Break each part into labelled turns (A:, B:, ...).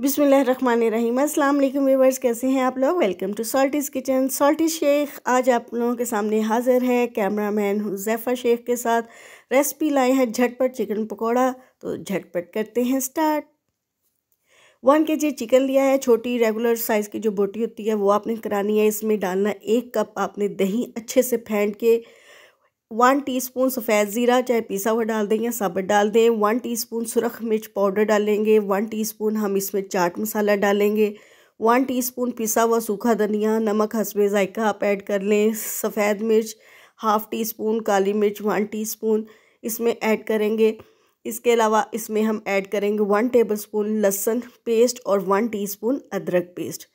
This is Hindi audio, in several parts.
A: बिसमीम अल्लाम व्यूवर्स कैसे हैं आप लोग welcome to Salty's kitchen salty Shaikh आज आप लोगों के सामने हाज़िर है कैमरामैन हुजैफ़ा शेख के साथ रेसिपी लाए हैं झटपट चिकन पकौड़ा तो झटपट करते हैं स्टार्ट वन के जी चिकन लिया है छोटी रेगुलर साइज़ की जो बोटी होती है वो आपने करानी है इसमें डालना एक कप आपने दही अच्छे से फेंट के वन टीस्पून सफ़ेद ज़ीरा चाहे पिसा हुआ डाल दें या साबुत डाल दें वन टीस्पून सुरख मिर्च पाउडर डालेंगे वन टीस्पून हम इसमें चाट मसाला डालेंगे वन टीस्पून पिसा हुआ सूखा धनिया नमक हसबे ज़ायका आप ऐड कर लें सफ़ेद मिर्च हाफ़ टी स्पून काली मिर्च वन स्पून इसमें ऐड करेंगे इसके अलावा इसमें हम ऐड करेंगे वन टेबल स्पून लहसुन पेस्ट और वन स्पून अदरक पेस्ट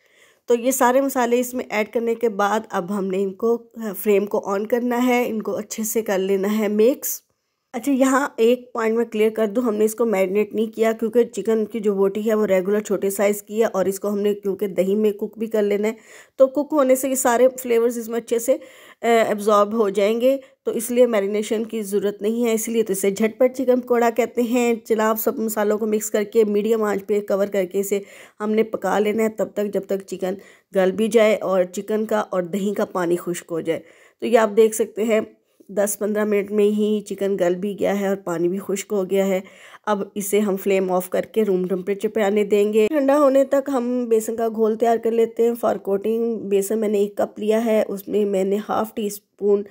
A: तो ये सारे मसाले इसमें ऐड करने के बाद अब हमने इनको फ्रेम को ऑन करना है इनको अच्छे से कर लेना है मिक्स अच्छा यहाँ एक पॉइंट मैं क्लियर कर दूँ हमने इसको मैरिनेट नहीं किया क्योंकि चिकन की जो बोटी है वो रेगुलर छोटे साइज़ की है और इसको हमने क्योंकि दही में कुक भी कर लेना है तो कुक होने से ये सारे फ्लेवर्स इसमें अच्छे से एब्जॉर्ब हो जाएंगे तो इसलिए मैरिनेशन की ज़रूरत नहीं है इसलिए तो इसे झटपट चिकन पकौड़ा कहते हैं जनाब सब मसालों को मिक्स करके मीडियम आँच पर कवर करके इसे हमने पका लेना है तब तक जब तक चिकन गल भी जाए और चिकन का और दही का पानी खुश्क हो जाए तो ये आप देख सकते हैं दस पंद्रह मिनट में ही चिकन गल भी गया है और पानी भी खुश्क हो गया है अब इसे हम फ्लेम ऑफ करके रूम टेम्परेचर पे आने देंगे ठंडा होने तक हम बेसन का घोल तैयार कर लेते हैं फॉर कोटिंग बेसन मैंने एक कप लिया है उसमें मैंने हाफ टी स्पून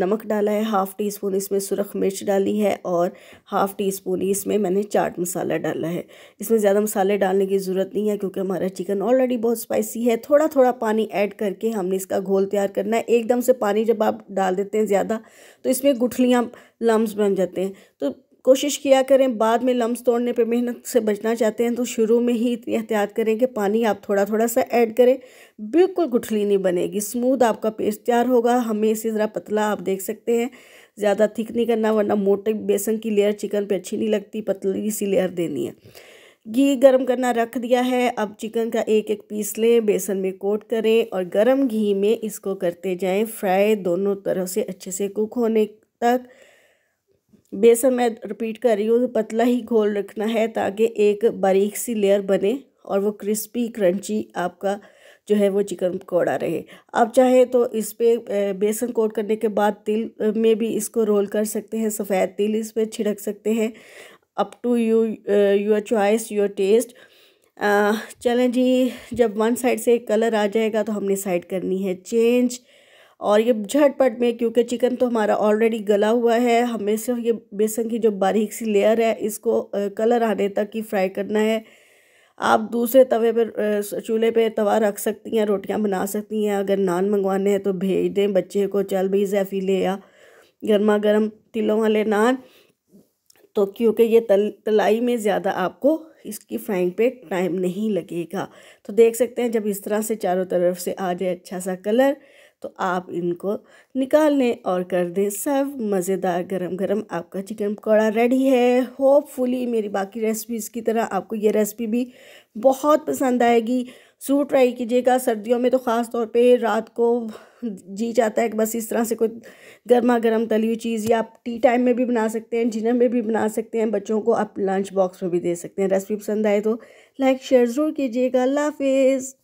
A: नमक डाला है हाफ़ टी स्पून इसमें सुरख मिर्च डाली है और हाफ़ टी स्पून इसमें मैंने चाट मसाला डाला है इसमें ज़्यादा मसाले डालने की ज़रूरत नहीं है क्योंकि हमारा चिकन ऑलरेडी बहुत स्पाइसी है थोड़ा थोड़ा पानी ऐड करके हमने इसका घोल तैयार करना है एकदम से पानी जब आप डाल देते हैं ज़्यादा तो इसमें गुठलियाँ लम्ब बन जाते हैं तो कोशिश किया करें बाद में लम्ब तोड़ने पे मेहनत से बचना चाहते हैं तो शुरू में ही इतनी एहतियात करें कि पानी आप थोड़ा थोड़ा सा ऐड करें बिल्कुल गुठली नहीं बनेगी स्मूथ आपका पेस्ट तैयार होगा हमें इसे ज़रा पतला आप देख सकते हैं ज़्यादा थिक नहीं करना वरना मोटे बेसन की लेयर चिकन पर अच्छी नहीं लगती पतली सी लेयर देनी है घी गर्म करना रख दिया है अब चिकन का एक एक पीस लें बेसन में कोट करें और गर्म घी में इसको करते जाएँ फ्राई दोनों तरह से अच्छे से कुक होने तक बेसन मैं रिपीट कर रही हूँ पतला ही घोल रखना है ताकि एक बारीक सी लेयर बने और वो क्रिस्पी क्रंची आपका जो है वो चिकन पकौड़ा रहे आप चाहे तो इस पर बेसन कोट करने के बाद तिल में भी इसको रोल कर सकते हैं सफ़ेद तिल इस पर छिड़क सकते हैं up to you your choice your taste चलें जी जब वन साइड से कलर आ जाएगा तो हमने साइड करनी है चेंज और ये झटपट में क्योंकि चिकन तो हमारा ऑलरेडी गला हुआ है हमें सिर्फ ये बेसन की जो बारीक सी लेयर है इसको कलर आने तक ही फ्राई करना है आप दूसरे तवे पर चूल्हे पे तवा रख सकती हैं रोटियां बना सकती हैं अगर नान मंगवाने हैं तो भेज दें बच्चे को चल भाई जैफ़ी ले या गर्मा गर्म तिलों वाले नान तो क्योंकि ये तल तलाई में ज़्यादा आपको इसकी फ्राइंग पे टाइम नहीं लगेगा तो देख सकते हैं जब इस तरह से चारों तरफ से आ जाए अच्छा सा कलर तो आप इनको निकाल लें और कर दें सब मज़ेदार गरम गरम आपका चिकन पकौड़ा रेडी है होपफुली मेरी बाकी रेसिपीज़ की तरह आपको ये रेसिपी भी बहुत पसंद आएगी सूट ट्राई कीजिएगा सर्दियों में तो ख़ास तौर पे रात को जी जाता है कि बस इस तरह से कोई गर्मा गर्म तली हुई चीज़ या आप टी टाइम में भी बना सकते हैं डिनर में भी बना सकते हैं बच्चों को आप लंच बॉक्स में भी दे सकते हैं रेसिपी पसंद आए तो लाइक शेयर ज़रूर कीजिएगा अल्लाह हाफिज़